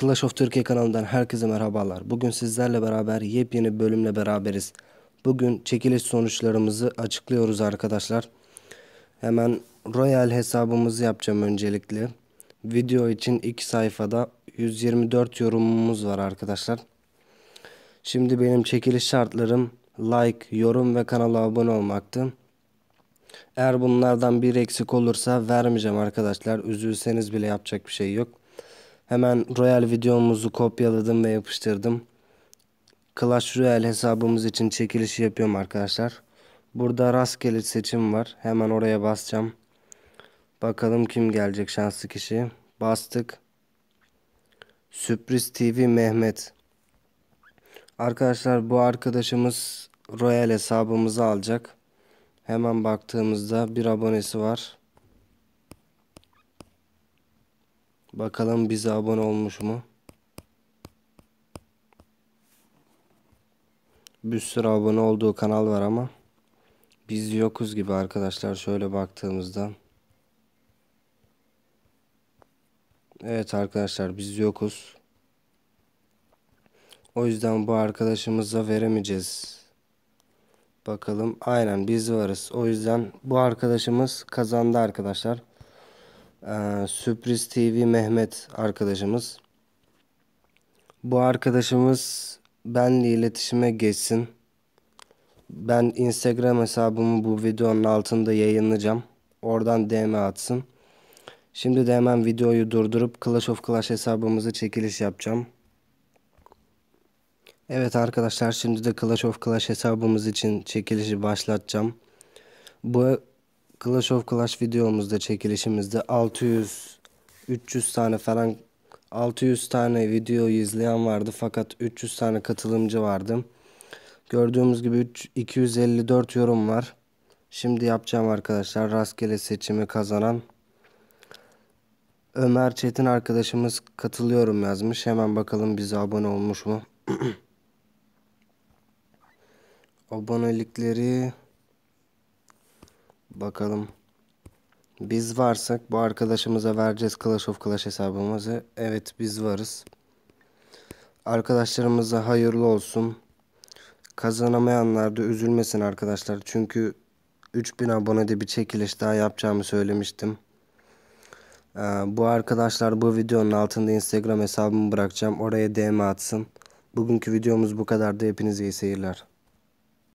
Clash of Türkiye kanalından herkese merhabalar. Bugün sizlerle beraber yepyeni bölümle beraberiz. Bugün çekiliş sonuçlarımızı açıklıyoruz arkadaşlar. Hemen Royal hesabımızı yapacağım öncelikle. Video için iki sayfada 124 yorumumuz var arkadaşlar. Şimdi benim çekiliş şartlarım like, yorum ve kanala abone olmaktı. Eğer bunlardan bir eksik olursa vermeyeceğim arkadaşlar. Üzülseniz bile yapacak bir şey yok. Hemen Royal videomuzu kopyaladım ve yapıştırdım. Clash Royale hesabımız için çekilişi yapıyorum arkadaşlar. Burada rastgele seçim var. Hemen oraya basacağım. Bakalım kim gelecek şanslı kişi. Bastık. Sürpriz TV Mehmet. Arkadaşlar bu arkadaşımız Royal hesabımızı alacak. Hemen baktığımızda bir abonesi var. Bakalım bize abone olmuş mu? Bir sürü abone olduğu kanal var ama biz yokuz gibi arkadaşlar şöyle baktığımızda. Evet arkadaşlar biz yokuz. O yüzden bu arkadaşımıza veremeyeceğiz. Bakalım aynen biz varız. O yüzden bu arkadaşımız kazandı arkadaşlar. Ee, Sürpriz TV Mehmet arkadaşımız. Bu arkadaşımız benle iletişime geçsin. Ben Instagram hesabımı bu videonun altında yayınlayacağım. Oradan DM atsın. Şimdi de hemen videoyu durdurup Clash of Clash hesabımızı çekiliş yapacağım. Evet arkadaşlar şimdi de Clash of Clash hesabımız için çekilişi başlatacağım. Bu Clash of Clash videomuzda çekilişimizde 600 300 tane falan 600 tane video izleyen vardı fakat 300 tane katılımcı vardı. Gördüğümüz gibi 3, 254 yorum var. Şimdi yapacağım arkadaşlar rastgele seçimi kazanan Ömer Çetin arkadaşımız katılıyorum yazmış. Hemen bakalım bize abone olmuş mu? Abonelikleri Bakalım. Biz varsak bu arkadaşımıza vereceğiz Clash of Clash hesabımızı. Evet biz varız. Arkadaşlarımıza hayırlı olsun. Kazanamayanlar da üzülmesin arkadaşlar. Çünkü 3000 abonede bir çekiliş daha yapacağımı söylemiştim. Ee, bu arkadaşlar bu videonun altında Instagram hesabımı bırakacağım. Oraya DM atsın. Bugünkü videomuz bu kadardı. Hepinize iyi seyirler.